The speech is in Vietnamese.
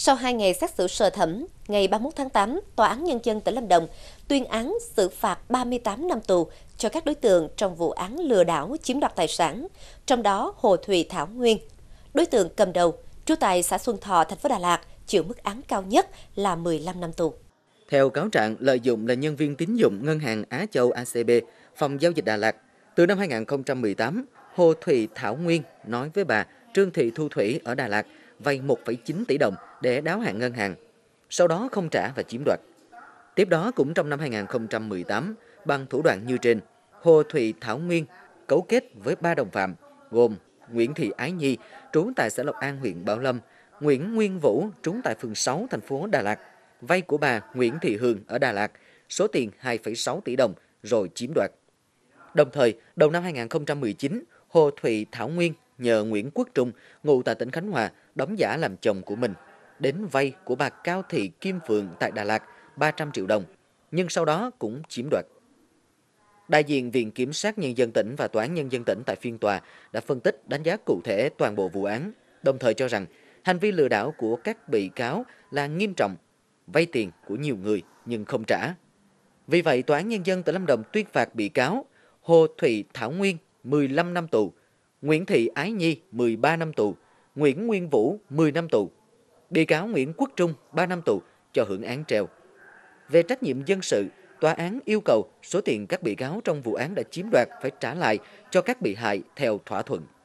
Sau 2 ngày xét xử sơ thẩm, ngày 31 tháng 8, Tòa án Nhân dân tỉnh Lâm Đồng tuyên án xử phạt 38 năm tù cho các đối tượng trong vụ án lừa đảo chiếm đoạt tài sản, trong đó Hồ Thùy Thảo Nguyên. Đối tượng cầm đầu, trú tại xã Xuân Thọ, thành phố Đà Lạt, chịu mức án cao nhất là 15 năm tù. Theo cáo trạng, lợi dụng là nhân viên tín dụng Ngân hàng Á Châu ACB, phòng giao dịch Đà Lạt. Từ năm 2018, Hồ Thùy Thảo Nguyên nói với bà Trương Thị Thu Thủy ở Đà Lạt vay 1,9 tỷ đồng để đáo hạn ngân hàng, sau đó không trả và chiếm đoạt. Tiếp đó cũng trong năm 2018, bằng thủ đoạn như trên, Hồ Thụy Thảo Nguyên cấu kết với ba đồng phạm gồm Nguyễn Thị Ái Nhi, trú tại xã Lộc An, huyện Bảo Lâm, Nguyễn Nguyên Vũ, trú tại phường 6, thành phố Đà Lạt, vay của bà Nguyễn Thị Hương ở Đà Lạt, số tiền 2,6 tỷ đồng rồi chiếm đoạt. Đồng thời, đầu năm 2019, Hồ Thụy Thảo Nguyên nhờ Nguyễn Quốc Trung, ngụ tại tỉnh Khánh Hòa, đóng giả làm chồng của mình, đến vay của bà Cao Thị Kim Phượng tại Đà Lạt 300 triệu đồng, nhưng sau đó cũng chiếm đoạt. Đại diện Viện Kiểm sát Nhân dân tỉnh và Tòa án Nhân dân tỉnh tại phiên tòa đã phân tích đánh giá cụ thể toàn bộ vụ án, đồng thời cho rằng hành vi lừa đảo của các bị cáo là nghiêm trọng, vay tiền của nhiều người nhưng không trả. Vì vậy, Tòa án Nhân dân tỉnh Lâm Đồng tuyên phạt bị cáo Hồ Thụy Thảo Nguyên 15 năm tù Nguyễn Thị Ái Nhi 13 năm tù, Nguyễn Nguyên Vũ 10 năm tù. Bị cáo Nguyễn Quốc Trung 3 năm tù cho hưởng án treo. Về trách nhiệm dân sự, tòa án yêu cầu số tiền các bị cáo trong vụ án đã chiếm đoạt phải trả lại cho các bị hại theo thỏa thuận.